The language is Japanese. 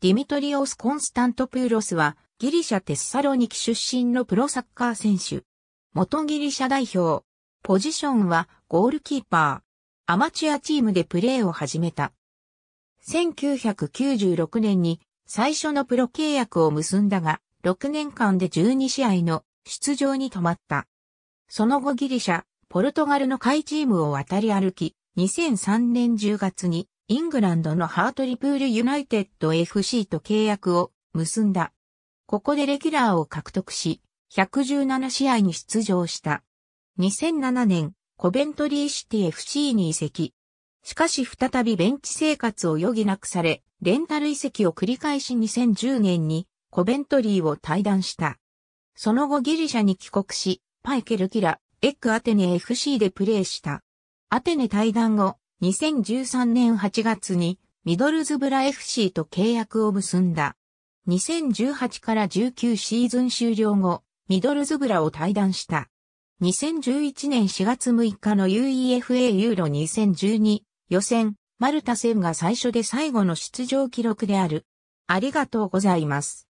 ディミトリオス・コンスタントプーロスは、ギリシャ・テッサロニキ出身のプロサッカー選手。元ギリシャ代表。ポジションは、ゴールキーパー。アマチュアチームでプレーを始めた。1996年に、最初のプロ契約を結んだが、6年間で12試合の出場に止まった。その後ギリシャ、ポルトガルの下位チームを渡り歩き、2003年10月にイングランドのハートリプールユナイテッド FC と契約を結んだ。ここでレギュラーを獲得し、117試合に出場した。2007年、コベントリーシティ FC に移籍。しかし再びベンチ生活を余儀なくされ、レンタル移籍を繰り返し2010年にコベントリーを退団した。その後ギリシャに帰国し、パイケルキラ、エッグアテネ FC でプレーした。アテネ退団後、2013年8月にミドルズブラ FC と契約を結んだ。2018から19シーズン終了後、ミドルズブラを退団した。2011年4月6日の UEFA ユーロ2012予選、マルタ戦が最初で最後の出場記録である。ありがとうございます。